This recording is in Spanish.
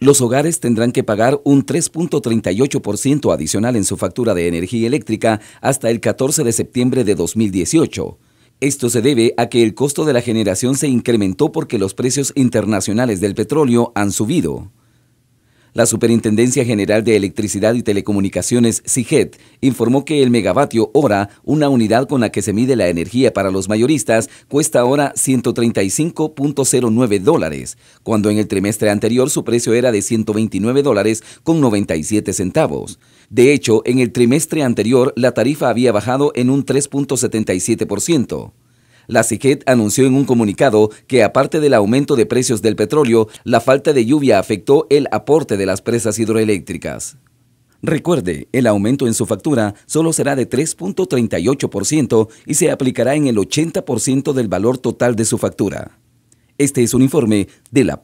los hogares tendrán que pagar un 3.38% adicional en su factura de energía eléctrica hasta el 14 de septiembre de 2018. Esto se debe a que el costo de la generación se incrementó porque los precios internacionales del petróleo han subido. La Superintendencia General de Electricidad y Telecomunicaciones, SIGET, informó que el megavatio hora, una unidad con la que se mide la energía para los mayoristas, cuesta ahora 135.09 dólares, cuando en el trimestre anterior su precio era de 129 dólares con 97 centavos. De hecho, en el trimestre anterior la tarifa había bajado en un 3.77%. La CIGET anunció en un comunicado que aparte del aumento de precios del petróleo, la falta de lluvia afectó el aporte de las presas hidroeléctricas. Recuerde, el aumento en su factura solo será de 3.38% y se aplicará en el 80% del valor total de su factura. Este es un informe de la